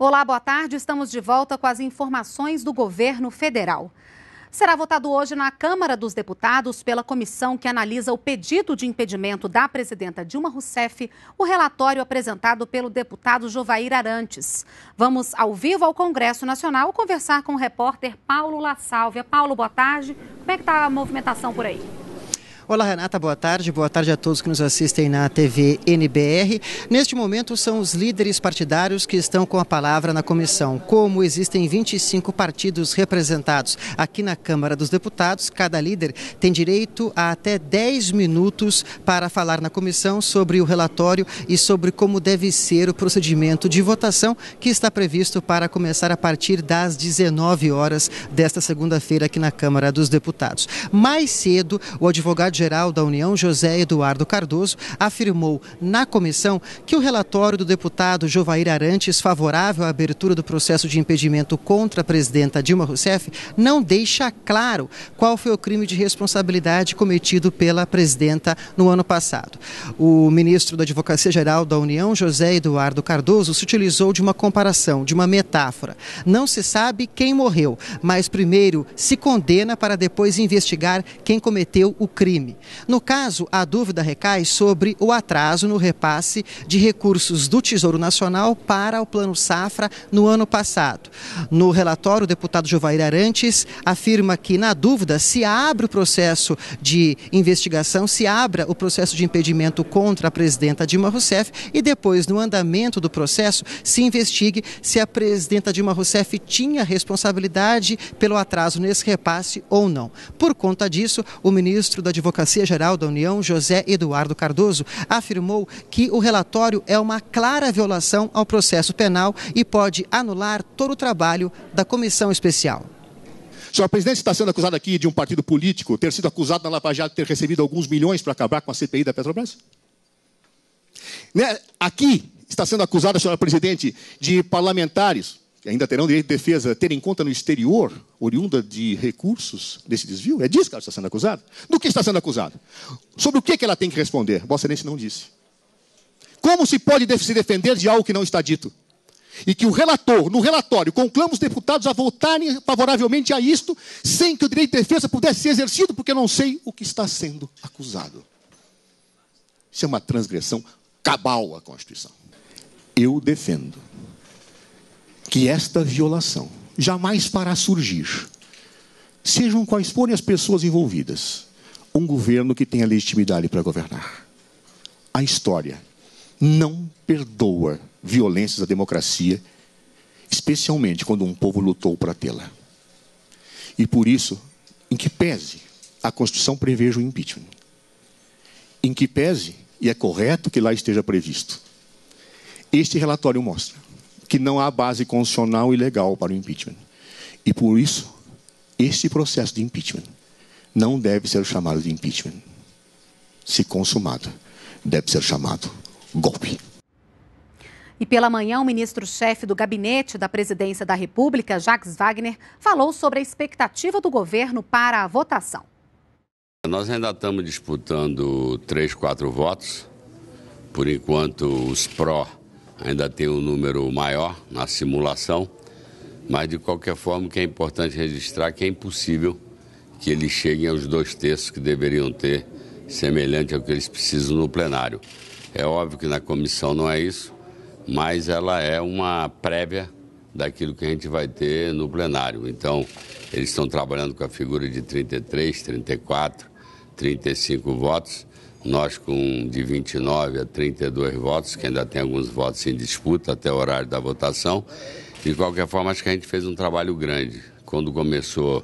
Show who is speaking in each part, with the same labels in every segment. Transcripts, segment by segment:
Speaker 1: Olá, boa tarde. Estamos de volta com as informações do governo federal. Será votado hoje na Câmara dos Deputados, pela comissão que analisa o pedido de impedimento da presidenta Dilma Rousseff, o relatório apresentado pelo deputado Jovair Arantes. Vamos ao vivo ao Congresso Nacional conversar com o repórter Paulo La Sálvia. Paulo, boa tarde. Como é que está a movimentação por aí?
Speaker 2: Olá, Renata, boa tarde. Boa tarde a todos que nos assistem na TV NBR. Neste momento, são os líderes partidários que estão com a palavra na comissão. Como existem 25 partidos representados aqui na Câmara dos Deputados, cada líder tem direito a até 10 minutos para falar na comissão sobre o relatório e sobre como deve ser o procedimento de votação que está previsto para começar a partir das 19 horas desta segunda-feira aqui na Câmara dos Deputados. Mais cedo, o advogado geral da União, José Eduardo Cardoso, afirmou na comissão que o relatório do deputado Jovair Arantes, favorável à abertura do processo de impedimento contra a presidenta Dilma Rousseff, não deixa claro qual foi o crime de responsabilidade cometido pela presidenta no ano passado. O ministro da Advocacia Geral da União, José Eduardo Cardoso, se utilizou de uma comparação, de uma metáfora. Não se sabe quem morreu, mas primeiro se condena para depois investigar quem cometeu o crime crime. No caso, a dúvida recai sobre o atraso no repasse de recursos do Tesouro Nacional para o Plano Safra no ano passado. No relatório, o deputado Jovair Arantes afirma que, na dúvida, se abre o processo de investigação, se abra o processo de impedimento contra a presidenta Dilma Rousseff e depois, no andamento do processo, se investigue se a presidenta Dilma Rousseff tinha responsabilidade pelo atraso nesse repasse ou não. Por conta disso, o ministro da Advocacia Advocacia Geral da União, José Eduardo Cardoso, afirmou que o relatório é uma clara violação ao processo penal e pode anular todo o trabalho da comissão especial. Senhora
Speaker 3: presidente, está sendo acusado aqui de um partido político ter sido acusado na Lava Jato de ter recebido alguns milhões para acabar com a CPI da Petrobras? Né, aqui está sendo acusada, senhora presidente, de parlamentares ainda terão direito de defesa ter em conta no exterior, oriunda de recursos desse desvio? É disso que ela está sendo acusada? Do que está sendo acusada? Sobre o que, que ela tem que responder? Vossa Excelência não disse. Como se pode se defender de algo que não está dito? E que o relator, no relatório, conclama os deputados a votarem favoravelmente a isto, sem que o direito de defesa pudesse ser exercido, porque eu não sei o que está sendo acusado. Isso é uma transgressão cabal à Constituição. Eu defendo que esta violação jamais fará surgir, sejam quais forem as pessoas envolvidas, um governo que tenha legitimidade para governar. A história não perdoa violências à democracia, especialmente quando um povo lutou para tê-la. E por isso, em que pese a Constituição preveja o impeachment, em que pese, e é correto que lá esteja previsto, este relatório mostra que não há base constitucional e legal para o impeachment. E por isso, este processo de impeachment não deve ser chamado de impeachment. Se consumado, deve ser chamado golpe.
Speaker 1: E pela manhã, o ministro-chefe do gabinete da presidência da República, Jacques Wagner, falou sobre a expectativa do governo para a votação.
Speaker 4: Nós ainda estamos disputando três, quatro votos. Por enquanto, os pró ainda tem um número maior na simulação, mas de qualquer forma o que é importante registrar é que é impossível que eles cheguem aos dois terços que deveriam ter, semelhante ao que eles precisam no plenário. É óbvio que na comissão não é isso, mas ela é uma prévia daquilo que a gente vai ter no plenário. Então, eles estão trabalhando com a figura de 33, 34, 35 votos nós, com de 29 a 32 votos, que ainda tem alguns votos em disputa até o horário da votação. De qualquer forma, acho que a gente fez um trabalho grande. Quando começou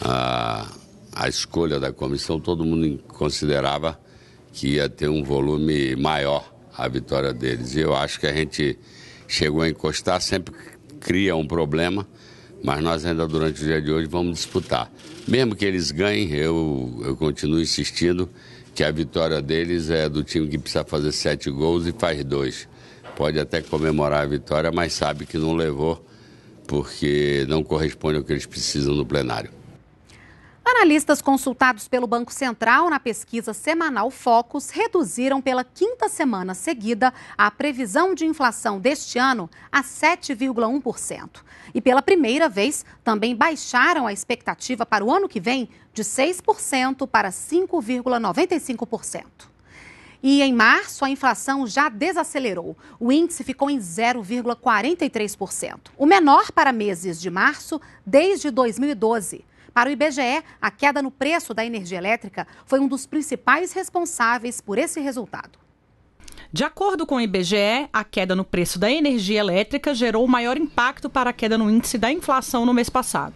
Speaker 4: a, a escolha da comissão, todo mundo considerava que ia ter um volume maior a vitória deles. E eu acho que a gente chegou a encostar, sempre cria um problema, mas nós ainda durante o dia de hoje vamos disputar. Mesmo que eles ganhem, eu, eu continuo insistindo que a vitória deles é do time que precisa fazer sete gols e faz dois. Pode até comemorar a vitória, mas sabe que não levou porque não corresponde ao que eles precisam no plenário.
Speaker 1: Analistas consultados pelo Banco Central na pesquisa semanal Focus reduziram pela quinta semana seguida a previsão de inflação deste ano a 7,1%. E pela primeira vez também baixaram a expectativa para o ano que vem de 6% para 5,95%. E em março, a inflação já desacelerou. O índice ficou em 0,43%, o menor para meses de março desde 2012. Para o IBGE, a queda no preço da energia elétrica foi um dos principais responsáveis por esse resultado.
Speaker 5: De acordo com o IBGE, a queda no preço da energia elétrica gerou o maior impacto para a queda no índice da inflação no mês passado.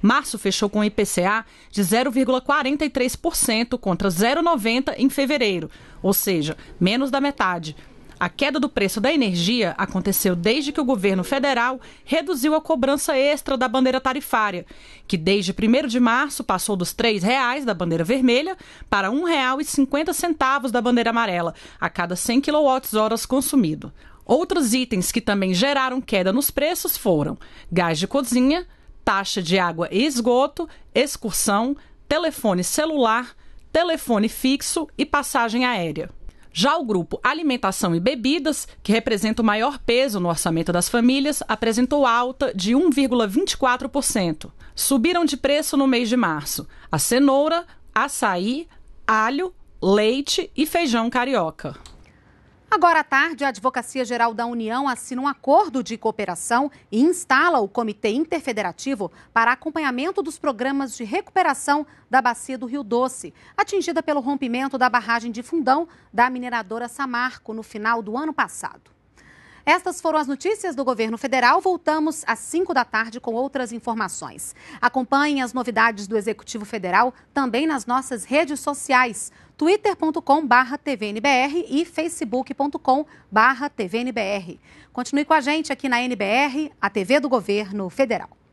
Speaker 5: Março fechou com o IPCA de 0,43% contra 0,90% em fevereiro, ou seja, menos da metade. A queda do preço da energia aconteceu desde que o governo federal reduziu a cobrança extra da bandeira tarifária, que desde 1 de março passou dos R$ 3,00 da bandeira vermelha para R$ 1,50 da bandeira amarela, a cada 100 kWh consumido. Outros itens que também geraram queda nos preços foram gás de cozinha, taxa de água e esgoto, excursão, telefone celular, telefone fixo e passagem aérea. Já o grupo Alimentação e Bebidas, que representa o maior peso no orçamento das famílias, apresentou alta de 1,24%. Subiram de preço no mês de março a cenoura, açaí, alho, leite e feijão carioca.
Speaker 1: Agora à tarde, a Advocacia Geral da União assina um acordo de cooperação e instala o Comitê Interfederativo para acompanhamento dos programas de recuperação da bacia do Rio Doce, atingida pelo rompimento da barragem de fundão da mineradora Samarco no final do ano passado. Estas foram as notícias do governo federal. Voltamos às 5 da tarde com outras informações. Acompanhem as novidades do Executivo Federal também nas nossas redes sociais, twitter.com.br tvnbr e facebook.com.br tvnbr. Continue com a gente aqui na NBR, a TV do Governo Federal.